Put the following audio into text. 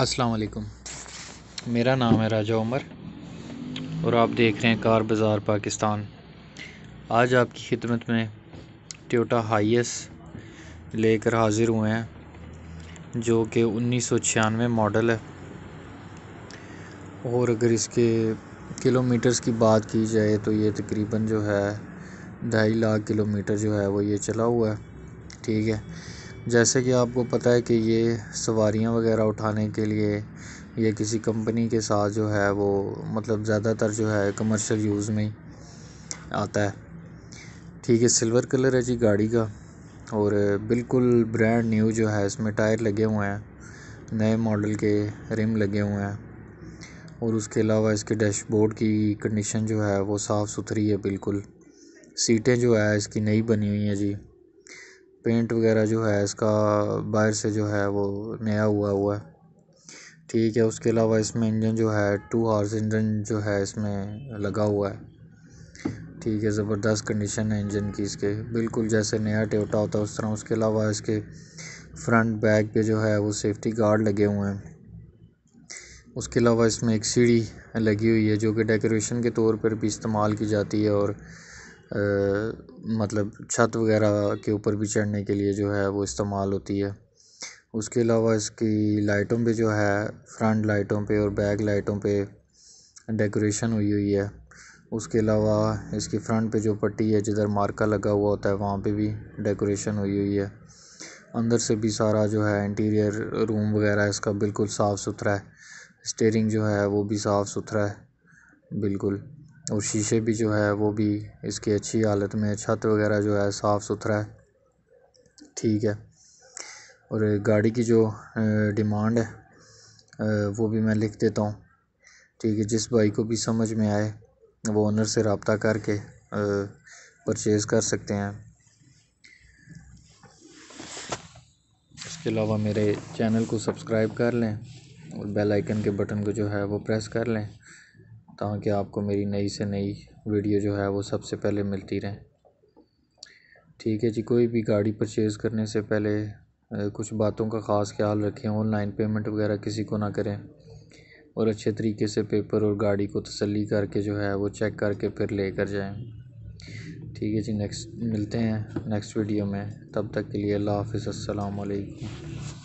अस्सलाम वालेकुम मेरा नाम है राजा उमर और आप देख रहे हैं कार बाज़ार पाकिस्तान आज आपकी खिदमत में टोटा हाइस लेकर हाज़िर हुए हैं जो कि उन्नीस सौ छियानवे मॉडल है और अगर इसके किलोमीटर्स की बात की जाए तो ये तकरीबन जो है ढाई लाख किलोमीटर जो है वो ये चला हुआ है ठीक है जैसे कि आपको पता है कि ये सवारियां वगैरह उठाने के लिए ये किसी कंपनी के साथ जो है वो मतलब ज़्यादातर जो है कमर्शियल यूज़ में आता है ठीक है सिल्वर कलर है जी गाड़ी का और बिल्कुल ब्रांड न्यू जो है इसमें टायर लगे हुए हैं नए मॉडल के रिम लगे हुए हैं और उसके अलावा इसके डैशबोर्ड की कंडीशन जो है वो साफ़ सुथरी है बिल्कुल सीटें जो है इसकी नई बनी हुई हैं जी पेंट वगैरह जो है इसका बाहर से जो है वो नया हुआ हुआ है ठीक है उसके अलावा इसमें इंजन जो है टू हॉर्स इंजन जो है इसमें लगा हुआ है ठीक है ज़बरदस्त कंडीशन है इंजन की इसके बिल्कुल जैसे नया टोयोटा होता है उस तरह उसके अलावा इसके फ्रंट बैक पे जो है वो सेफ्टी गार्ड लगे हुए हैं उसके अलावा इसमें एक सीढ़ी लगी हुई है जो कि डेकोरेशन के तौर पर भी इस्तेमाल की जाती है और मतलब छत वगैरह के ऊपर भी चढ़ने के लिए जो है वो इस्तेमाल होती है उसके अलावा इसकी लाइटों पे जो है फ्रंट लाइटों पे और बैक लाइटों पे डेकोरेशन हुई हुई है उसके अलावा इसकी फ्रंट पे जो पट्टी है जिधर मार्का लगा हुआ होता है वहाँ पे भी डेकोरेशन हुई हुई है अंदर से भी सारा जो है इंटीरियर रूम वगैरह इसका बिल्कुल साफ़ सुथरा है स्टेयरिंग जो है वो भी साफ़ सुथरा है बिल्कुल और शीशे भी जो है वो भी इसकी अच्छी हालत में छत वगैरह जो है साफ़ सुथरा है ठीक है और गाड़ी की जो डिमांड है वो भी मैं लिख देता हूँ ठीक है जिस भाई को भी समझ में आए वो ओनर से रबता करके परचेज़ कर सकते हैं इसके अलावा मेरे चैनल को सब्सक्राइब कर लें और बेल आइकन के बटन को जो है वो प्रेस कर लें ताकि आपको मेरी नई से नई वीडियो जो है वो सबसे पहले मिलती रहे ठीक है जी कोई भी गाड़ी परचेज़ करने से पहले कुछ बातों का ख़ास ख्याल रखें ऑनलाइन पेमेंट वगैरह किसी को ना करें और अच्छे तरीके से पेपर और गाड़ी को तसली करके जो है वो चेक करके फिर ले कर जाएं ठीक है जी नेक्स्ट मिलते हैं नेक्स्ट वीडियो में तब तक के लिए अल्लाह हाफि अस्सलाम